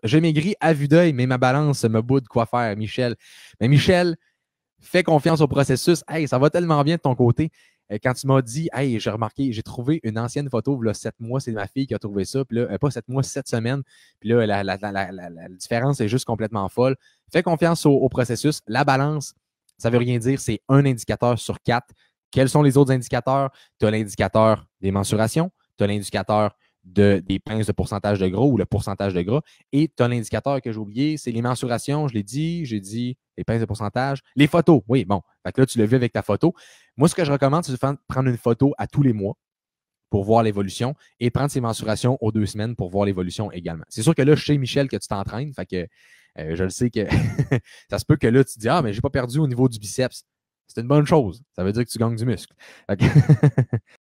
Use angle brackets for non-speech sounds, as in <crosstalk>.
« J'ai maigri à vue d'œil, mais ma balance me boude quoi faire, Michel. Mais Michel, fais confiance au processus. ça va tellement bien de ton côté. Euh, quand tu m'as dit, hey, j'ai remarqué, j'ai trouvé une ancienne photo, là, 7 mois, c'est ma fille qui a trouvé ça, puis là, euh, pas 7 mois, 7 semaines, puis là, la, différence est juste complètement folle. Fais confiance au, processus. La balance, ça veut rien dire, c'est un indicateur sur quatre. Quels sont les autres indicateurs? Tu as l'indicateur des mensurations, tu as l'indicateur des pinces de pourcentage de gras ou le pourcentage de gras. Et tu as l'indicateur que j'ai oublié, c'est les mensurations, je l'ai dit, j'ai dit les pinces de pourcentage, les photos. Oui, bon. Fait que là, tu le vis avec ta photo. Moi, ce que je recommande, c'est de prendre une photo à tous les mois pour voir l'évolution et prendre ses mensurations aux deux semaines pour voir l'évolution également. C'est sûr que là, je sais, Michel, que tu t'entraînes. Fait que euh, je le sais que <laughs> ça se peut que là, tu te dis Ah, mais j'ai pas perdu au niveau du biceps. C'est une bonne chose. Ça veut dire que tu gagnes du muscle. <laughs>